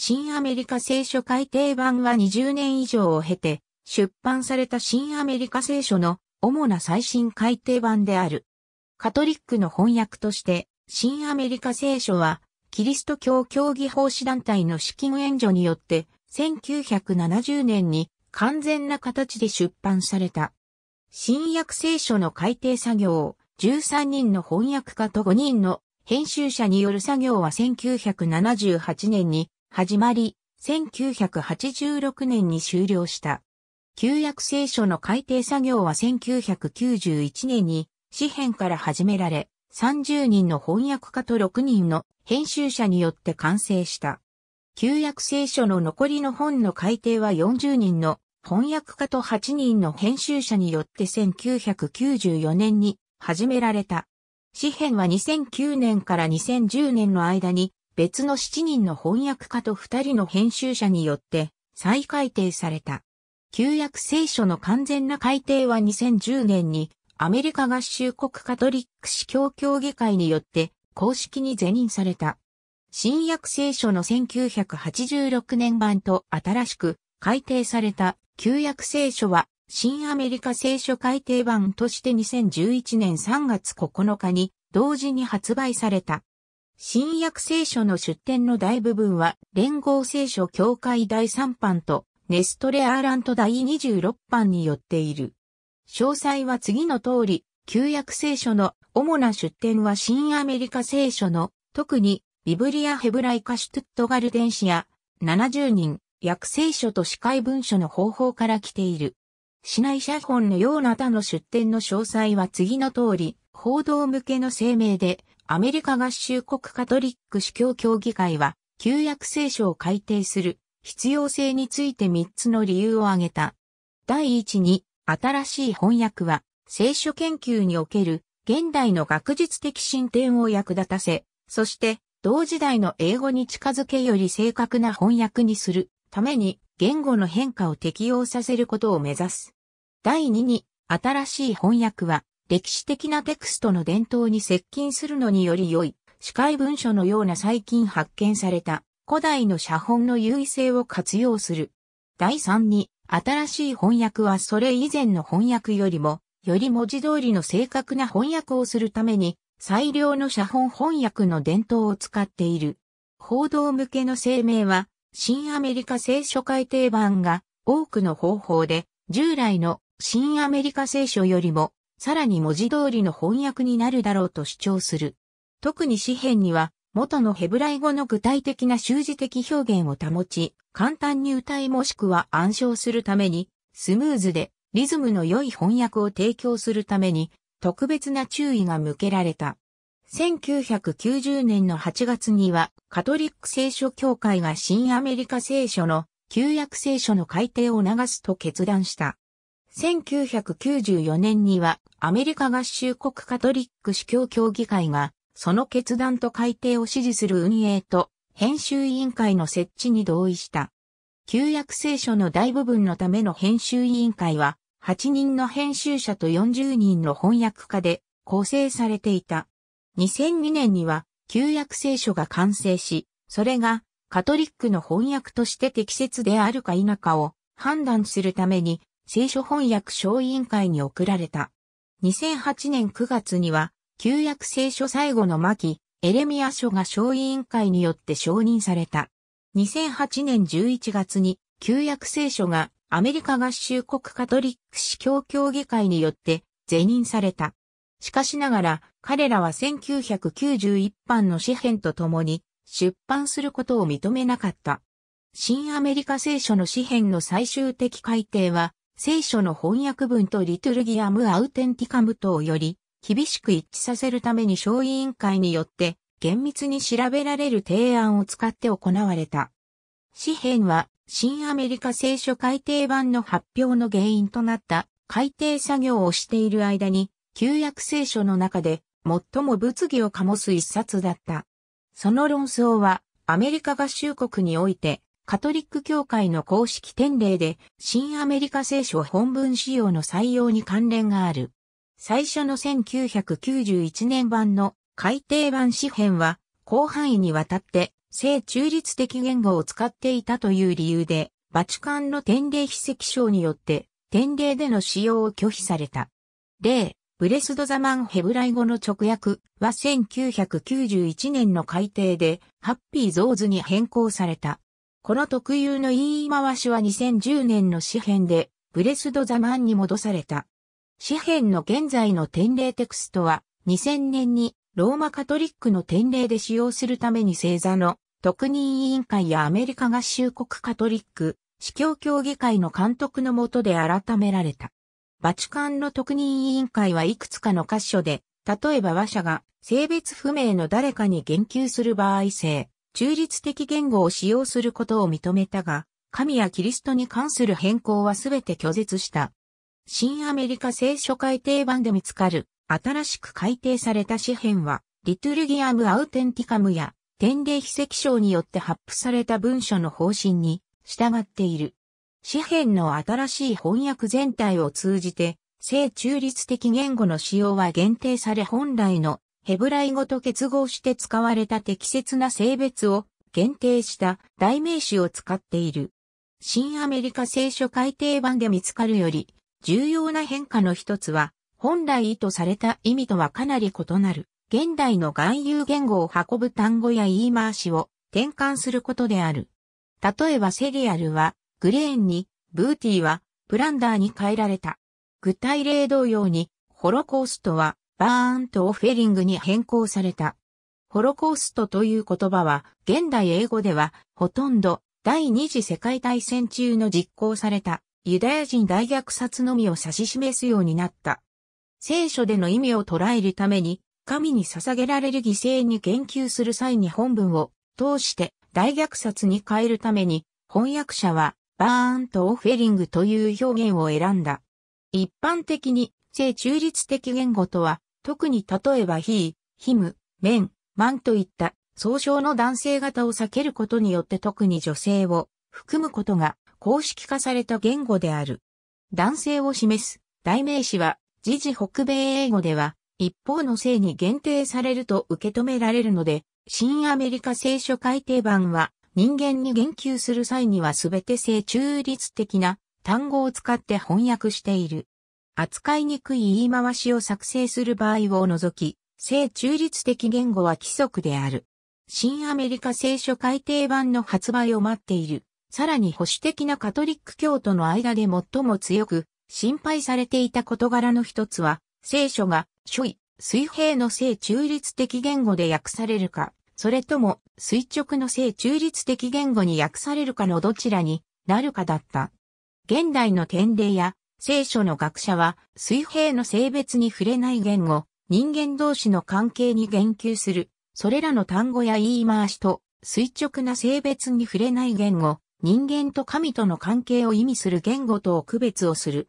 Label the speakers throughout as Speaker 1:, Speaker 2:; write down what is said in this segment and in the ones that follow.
Speaker 1: 新アメリカ聖書改訂版は20年以上を経て、出版された新アメリカ聖書の主な最新改訂版である。カトリックの翻訳として、新アメリカ聖書は、キリスト教協議奉仕団体の資金援助によって、1970年に完全な形で出版された。新約聖書の改訂作業を13人の翻訳家と5人の編集者による作業は1978年に始まり、1986年に終了した。旧約聖書の改訂作業は1991年に、紙編から始められ、30人の翻訳家と6人の編集者によって完成した。旧約聖書の残りの本の改訂は40人の翻訳家と8人の編集者によって1994年に始められた。紙編は2009年から2010年の間に別の7人の翻訳家と2人の編集者によって再改訂された。旧約聖書の完全な改訂は2010年にアメリカ合衆国カトリック司教協議会によって公式に是認された。新約聖書の1986年版と新しく改訂された旧約聖書は新アメリカ聖書改訂版として2011年3月9日に同時に発売された。新約聖書の出典の大部分は、連合聖書協会第3版と、ネストレアーラント第26版によっている。詳細は次の通り、旧約聖書の主な出典は新アメリカ聖書の、特に、ビブリア・ヘブライカ・シュトゥットガルデンやア、70人、約聖書と司会文書の方法から来ている。市内写本のような他の出典の詳細は次の通り、報道向けの声明で、アメリカ合衆国カトリック主教協議会は、旧約聖書を改定する必要性について3つの理由を挙げた。第1に、新しい翻訳は、聖書研究における現代の学術的進展を役立たせ、そして同時代の英語に近づけより正確な翻訳にするために言語の変化を適用させることを目指す。第2に、新しい翻訳は歴史的なテクストの伝統に接近するのにより良い、司会文書のような最近発見された古代の写本の優位性を活用する。第3に、新しい翻訳はそれ以前の翻訳よりも、より文字通りの正確な翻訳をするために、最良の写本翻訳の伝統を使っている。報道向けの声明は、新アメリカ聖書改訂版が多くの方法で、従来の新アメリカ聖書よりもさらに文字通りの翻訳になるだろうと主張する。特に詩編には、元のヘブライ語の具体的な習字的表現を保ち、簡単に歌いもしくは暗唱するために、スムーズでリズムの良い翻訳を提供するために、特別な注意が向けられた。1990年の8月には、カトリック聖書協会が新アメリカ聖書の旧約聖書の改定を流すと決断した。1994年にはアメリカ合衆国カトリック主教協議会が、その決断と改定を支持する運営と編集委員会の設置に同意した。旧約聖書の大部分のための編集委員会は、8人の編集者と40人の翻訳家で構成されていた。2002年には旧約聖書が完成し、それがカトリックの翻訳として適切であるか否かを判断するために聖書翻訳小委員会に送られた。2008年9月には、旧約聖書最後の巻、エレミア書が小委員会によって承認された。2008年11月に、旧約聖書がアメリカ合衆国カトリック司教協議会によって是認された。しかしながら、彼らは1991版の紙編とともに出版することを認めなかった。新アメリカ聖書の紙編の最終的改定は、聖書の翻訳文とリトゥルギアム・アウテンティカム等より厳しく一致させるために小委員会によって厳密に調べられる提案を使って行われた。紙幣は新アメリカ聖書改訂版の発表の原因となった改訂作業をしている間に旧約聖書の中で最も物議を醸す一冊だった。その論争はアメリカ合衆国においてカトリック教会の公式典礼で、新アメリカ聖書本文仕様の採用に関連がある。最初の1991年版の改訂版紙編は、広範囲にわたって、性中立的言語を使っていたという理由で、バチカンの典礼筆跡賞によって、典礼での使用を拒否された。例、ブレスド・ザ・マン・ヘブライ語の直訳は1991年の改訂で、ハッピー・ゾーズに変更された。この特有の言い回しは2010年の詩編で、ブレスドザマンに戻された。詩編の現在の典礼テクストは、2000年にローマカトリックの典礼で使用するために星座の特任委員会やアメリカ合衆国カトリック、司教協議会の監督のもとで改められた。バチカンの特任委員会はいくつかの箇所で、例えば和者が性別不明の誰かに言及する場合性、中立的言語を使用することを認めたが、神やキリストに関する変更はすべて拒絶した。新アメリカ聖書改訂版で見つかる、新しく改訂された詩篇は、リトゥルギアム・アウテンティカムや、天霊秘跡賞によって発布された文書の方針に従っている。詩篇の新しい翻訳全体を通じて、性中立的言語の使用は限定され本来のヘブライ語と結合して使われた適切な性別を限定した代名詞を使っている。新アメリカ聖書改訂版で見つかるより、重要な変化の一つは、本来意図された意味とはかなり異なる、現代の含有言語を運ぶ単語や言い回しを転換することである。例えばセリアルは、グレーンに、ブーティーは、プランダーに変えられた。具体例同様に、ホロコーストは、バーンとオフェリングに変更された。ホロコーストという言葉は、現代英語では、ほとんど第二次世界大戦中の実行されたユダヤ人大虐殺のみを指し示すようになった。聖書での意味を捉えるために、神に捧げられる犠牲に言及する際に本文を通して大虐殺に変えるために、翻訳者はバーンとオフェリングという表現を選んだ。一般的に、性中立的言語とは、特に例えばヒー、ヒム、メン、マンといった総称の男性型を避けることによって特に女性を含むことが公式化された言語である。男性を示す代名詞は、時事北米英語では、一方の性に限定されると受け止められるので、新アメリカ聖書改訂版は、人間に言及する際には全て性中立的な単語を使って翻訳している。扱いにくい言い回しを作成する場合を除き、性中立的言語は規則である。新アメリカ聖書改訂版の発売を待っている。さらに保守的なカトリック教徒の間で最も強く心配されていた事柄の一つは、聖書が、書位、水平の性中立的言語で訳されるか、それとも垂直の性中立的言語に訳されるかのどちらになるかだった。現代の典礼や聖書の学者は、水平の性別に触れない言語、人間同士の関係に言及する、それらの単語や言い回しと、垂直な性別に触れない言語、人間と神との関係を意味する言語と区別をする。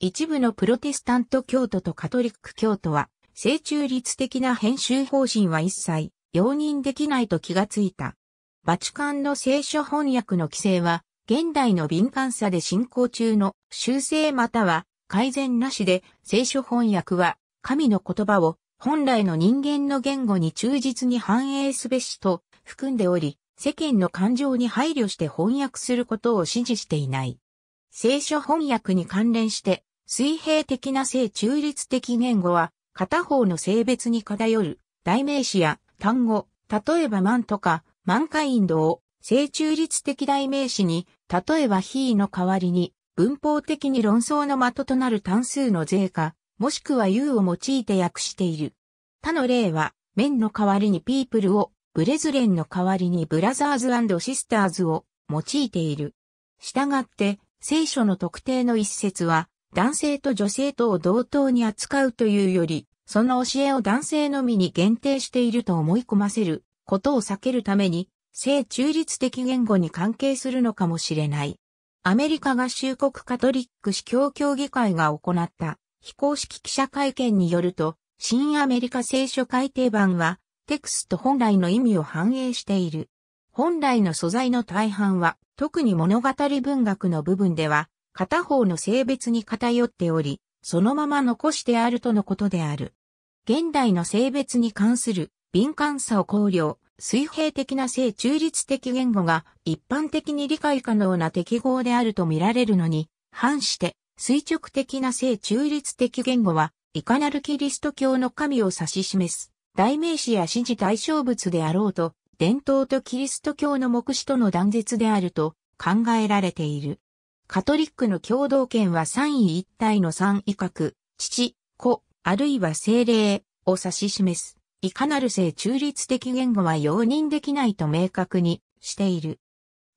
Speaker 1: 一部のプロテスタント教徒とカトリック教徒は、性中立的な編集方針は一切容認できないと気がついた。バチカンの聖書翻訳の規制は、現代の敏感さで進行中の修正または改善なしで聖書翻訳は神の言葉を本来の人間の言語に忠実に反映すべしと含んでおり、世間の感情に配慮して翻訳することを支持していない。聖書翻訳に関連して水平的な性中立的言語は片方の性別に偏る代名詞や単語、例えば万とか、マンカインドを性中立的代名詞に例えば非の代わりに、文法的に論争の的となる単数の税か、もしくは u を用いて訳している。他の例は、面の代わりに people を、ブレズレンの代わりにブラザーズシスターズを用いている。したがって、聖書の特定の一節は、男性と女性とを同等に扱うというより、その教えを男性のみに限定していると思い込ませることを避けるために、性中立的言語に関係するのかもしれない。アメリカ合衆国カトリック司教協議会が行った非公式記者会見によると、新アメリカ聖書改訂版はテクスト本来の意味を反映している。本来の素材の大半は、特に物語文学の部分では、片方の性別に偏っており、そのまま残してあるとのことである。現代の性別に関する敏感さを考慮、水平的な性中立的言語が一般的に理解可能な適合であると見られるのに、反して垂直的な性中立的言語はいかなるキリスト教の神を指し示す代名詞や指示対象物であろうと、伝統とキリスト教の目視との断絶であると考えられている。カトリックの共同権は三位一体の三位格、父、子、あるいは精霊を指し示す。いかなる性中立的言語は容認できないと明確にしている。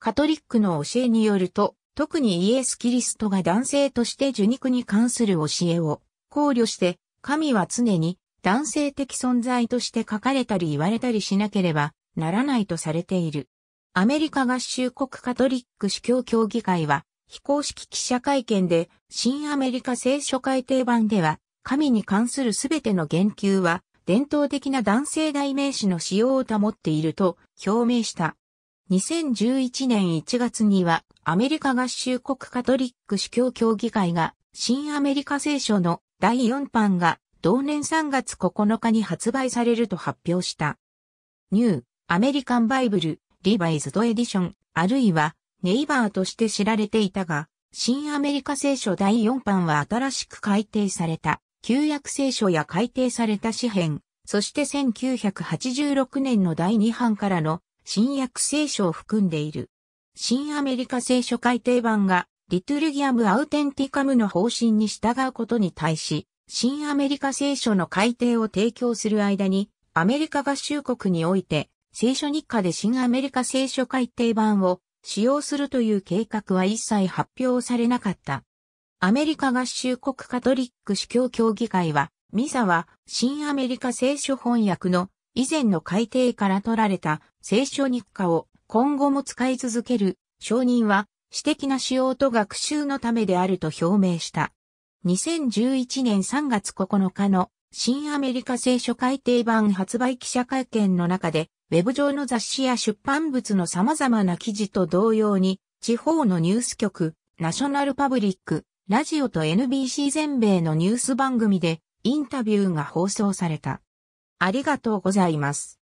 Speaker 1: カトリックの教えによると、特にイエス・キリストが男性として受肉に関する教えを考慮して、神は常に男性的存在として書かれたり言われたりしなければならないとされている。アメリカ合衆国カトリック主教協議会は、非公式記者会見で、新アメリカ聖書改訂版では、神に関するすべての言及は、伝統的な男性代名詞の使用を保っていると表明した。2011年1月にはアメリカ合衆国カトリック主教協議会が新アメリカ聖書の第4版が同年3月9日に発売されると発表した。ニュー、アメリカンバイブル、リバイズドエディション、あるいはネイバーとして知られていたが、新アメリカ聖書第4版は新しく改訂された。旧約聖書や改訂された詩編、そして1986年の第2版からの新約聖書を含んでいる。新アメリカ聖書改訂版がリトゥルギアム・アウテンティカムの方針に従うことに対し、新アメリカ聖書の改訂を提供する間に、アメリカ合衆国において、聖書日課で新アメリカ聖書改訂版を使用するという計画は一切発表されなかった。アメリカ合衆国カトリック主教協議会は、ミサは新アメリカ聖書翻訳の以前の改訂から取られた聖書日課を今後も使い続ける承認は私的な使用と学習のためであると表明した。2011年3月9日の新アメリカ聖書改訂版発売記者会見の中で、ウェブ上の雑誌や出版物の様々な記事と同様に、地方のニュース局、ナショナルパブリック、ラジオと NBC 全米のニュース番組でインタビューが放送された。ありがとうございます。